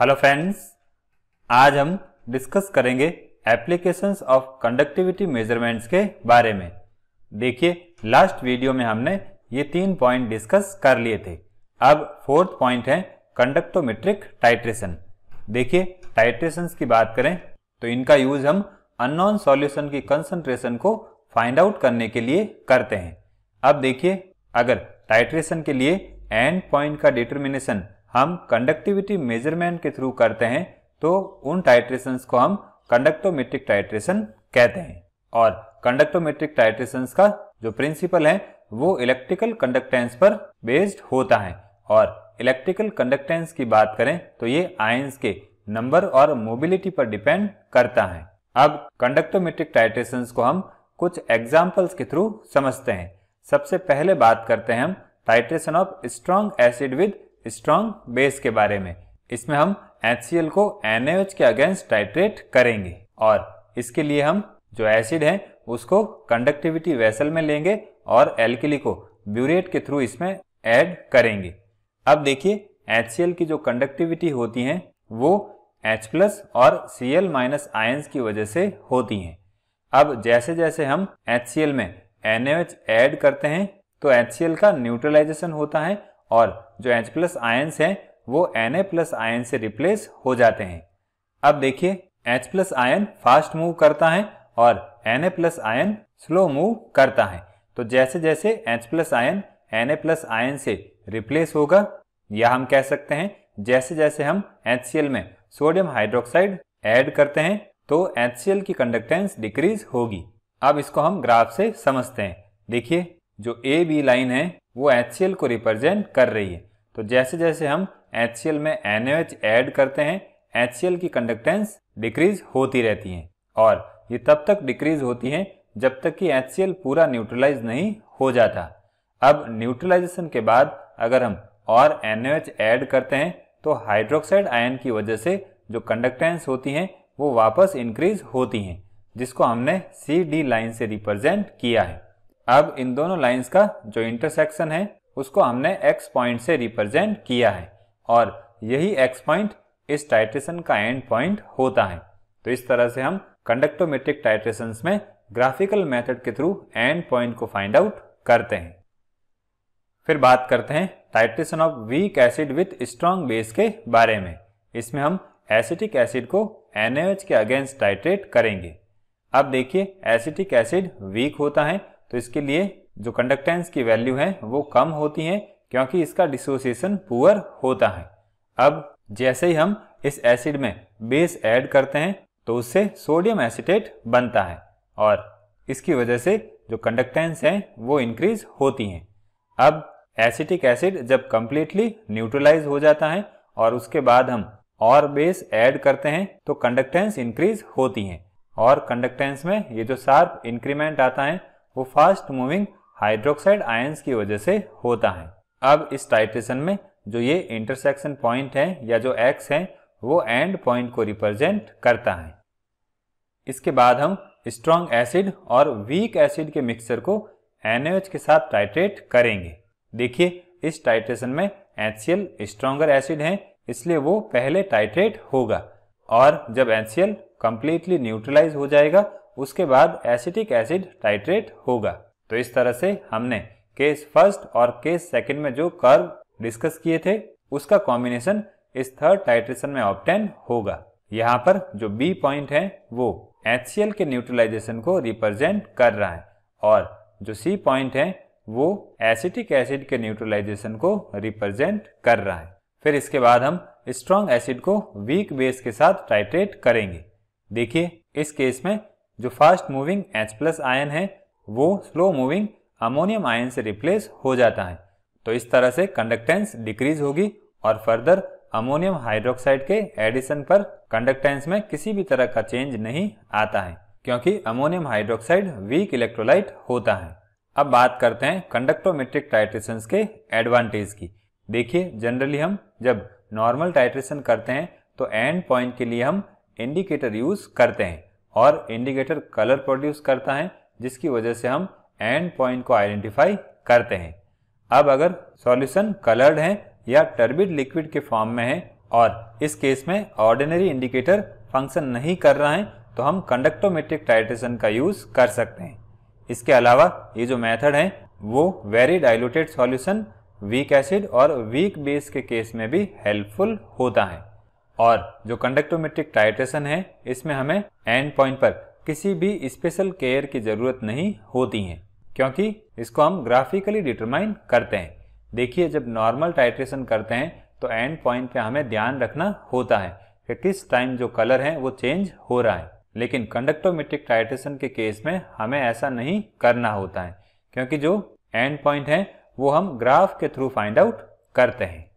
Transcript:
hello friends आज हम discuss करेंगे एप्लीकेशंस ऑफ कंडक्टिविटी मेजरमेंट्स के बारे में देखिए लास्ट वीडियो में हमने ये तीन पॉइंट डिस्कस कर लिए थे अब फोर्थ पॉइंट है कंडक्टोमेट्रिक टाइट्रेशन देखिए टाइट्रेशंस की बात करें तो इनका यूज हम अननोन सॉल्यूशन की कंसंट्रेशन को फाइंड आउट करने के लिए करते हैं अब देखिए अगर टाइट्रेशन के लिए एंड पॉइंट का डिटर्मिनेशन हम कंडक्टिविटी मेजरमेंट के थ्रू करते हैं तो उन टाइट्रेशन को हम कंडक्टोमेट्रिक टाइट्रेशन कहते हैं और कंडक्टोमेट्रिक टाइट्रेशन का जो प्रिंसिपल है वो इलेक्ट्रिकल कंडक्टेंस पर बेस्ड होता है और इलेक्ट्रिकल कंडक्टेंस की बात करें तो ये आयंस के नंबर और मोबिलिटी पर डिपेंड करता है अब कंडक्टोमेट्रिक टाइट्रेशन को हम कुछ एग्जाम्पल्स के थ्रू समझते हैं सबसे पहले बात करते हैं हम titration of strong acid with strong base के बारे में इसमें हम एच को एनएच के अगेंस्ट टाइट्रेट करेंगे और इसके लिए हम जो एसिड है उसको कंडक्टिविटी वेसल में लेंगे और एल्किली को ब्यूरेट के थ्रू इसमें ऐड करेंगे अब देखिए एच की जो कंडक्टिविटी होती है वो H प्लस और Cl माइनस आयंस की वजह से होती है अब जैसे जैसे हम HCl में NaOH ऐड करते हैं तो HCl का न्यूट्रलाइजेशन होता है और जो H प्लस आयन्स हैं वो Na प्लस आयन से रिप्लेस हो जाते हैं अब देखिए H plus ion fast move करता है और Na plus ion slow move करता है तो जैसे जैसे H plus ion Na plus ion से रिप्लेस होगा या हम कह सकते हैं जैसे जैसे हम HCl में सोडियम हाइड्रोक्साइड ऐड करते हैं तो HCl की कंडक्टेंस डिक्रीज होगी अब इसको हम ग्राफ से समझते हैं देखिए जो ए बी लाइन है वो एच सी एल को रिप्रेजेंट कर रही है तो जैसे जैसे हम एच सी एल में एन एच ऐड करते हैं एच सी एल की कंडक्टेंस डिक्रीज होती रहती है और ये तब तक डिक्रीज होती है जब तक कि एच सी एल पूरा न्यूट्रलाइज नहीं हो जाता अब न्यूट्रलाइजेशन के बाद अगर हम और एन एच एड करते हैं तो हाइड्रोक्साइड आयन की वजह से जो कंडक्टेंस होती हैं वो वापस इंक्रीज होती हैं जिसको हमने सी डी लाइन से रिप्रेजेंट किया है अब इन दोनों लाइंस का जो इंटरसेक्शन है उसको हमने एक्स पॉइंट से रिप्रेजेंट किया है और यही एक्स पॉइंट इस टाइट्रेशन का एंड पॉइंट होता है तो इस तरह से हम कंडक्टोमेट्रिक टाइट्रेशन में ग्राफिकल मेथड के थ्रू एंड पॉइंट को फाइंड आउट करते हैं फिर बात करते हैं titration of weak acid with strong base के बारे में इसमें हम एसिटिक एसिड को एनएच के अगेंस्ट टाइट्रेट करेंगे अब देखिए एसिटिक एसिड वीक होता है तो इसके लिए जो कंडक्टेंस की वैल्यू है वो कम होती है क्योंकि इसका डिसोसिएशन पुअर होता है अब जैसे ही हम इस एसिड में बेस ऐड करते हैं तो उससे सोडियम एसिटेट बनता है और इसकी वजह से जो कंडक्टेंस है वो इंक्रीज होती हैं अब एसिटिक एसिड जब कम्प्लीटली न्यूट्रलाइज हो जाता है और उसके बाद हम और बेस ऐड करते हैं तो कंडक्टेंस इंक्रीज होती है और कंडक्टेंस में ये जो शार्प इंक्रीमेंट आता है वो फास्ट मूविंग हाइड्रोक्साइड आयंस की वजह से होता है अब इस टाइट्रेशन में जो ये इंटरसेक्शन पॉइंट है या जो एक्स है वो एंड पॉइंट को रिप्रेजेंट करता है इसके बाद हम स्ट्रॉन्ग एसिड और वीक एसिड के मिक्सचर को एनएच के साथ टाइट्रेट करेंगे देखिए इस टाइट्रेशन में एच सी स्ट्रॉन्गर एसिड है इसलिए वो पहले टाइट्रेट होगा और जब एच सी कंप्लीटली न्यूट्रलाइज हो जाएगा उसके बाद एसिटिक एसिड टाइट्रेट होगा तो इस तरह से हमने केस फर्स्ट और केस सेकंड में जो कर्व डिस्कस किए थे उसका कॉम्बिनेशन इस थर्ड टाइट्रेशन में ऑप्टेन होगा यहाँ पर जो बी पॉइंट है वो एच के न्यूट्रलाइजेशन को रिप्रेजेंट कर रहा है और जो सी पॉइंट है वो एसिटिक एसिड के न्यूट्रलाइजेशन को रिप्रेजेंट कर रहा है फिर इसके बाद हम स्ट्रॉन्ग एसिड को वीक बेस के साथ टाइट्रेट करेंगे देखिए इस केस में जो fast moving H plus ion है वो स्लो मूविंग अमोनियम आयन से रिप्लेस हो जाता है तो इस तरह से कंडक्टेंस डिक्रीज होगी और फर्दर अमोनियम हाइड्रोक्साइड के एडिशन पर कंडक्टेंस में किसी भी तरह का चेंज नहीं आता है क्योंकि अमोनियम हाइड्रोक्साइड वीक इलेक्ट्रोलाइट होता है अब बात करते हैं कंडक्टोमेट्रिक टाइट्रेशन के एडवांटेज की देखिए जनरली हम जब नॉर्मल टाइट्रेशन करते हैं तो एंड पॉइंट के लिए हम इंडिकेटर यूज करते हैं और इंडिकेटर कलर प्रोड्यूस करता है जिसकी वजह से हम एंड पॉइंट को आइडेंटिफाई करते हैं अब अगर सॉल्यूशन कलर्ड है या टर्बिड लिक्विड के फॉर्म में है और इस केस में ऑर्डिनरी इंडिकेटर फंक्शन नहीं कर रहा है तो हम कंडक्टोमेट्रिक टाइट्रेशन का यूज़ कर सकते हैं इसके अलावा ये जो मेथड है वो very diluted solution weak acid और वीक बेस के केस में भी हेल्पफुल होता है और जो कंडक्टोमेट्रिक टाइट्रेशन है इसमें हमें एंड पॉइंट पर किसी भी स्पेशल केयर की ज़रूरत नहीं होती है क्योंकि इसको हम ग्राफिकली डिटरमाइन करते हैं देखिए जब नॉर्मल टाइट्रेशन करते हैं तो एंड पॉइंट पे हमें ध्यान रखना होता है कि किस टाइम जो कलर है वो चेंज हो रहा है लेकिन कंडक्टोमेट्रिक टाइट्रेशन के केस में हमें ऐसा नहीं करना होता है क्योंकि जो एंड पॉइंट है वो हम ग्राफ के थ्रू फाइंड आउट करते हैं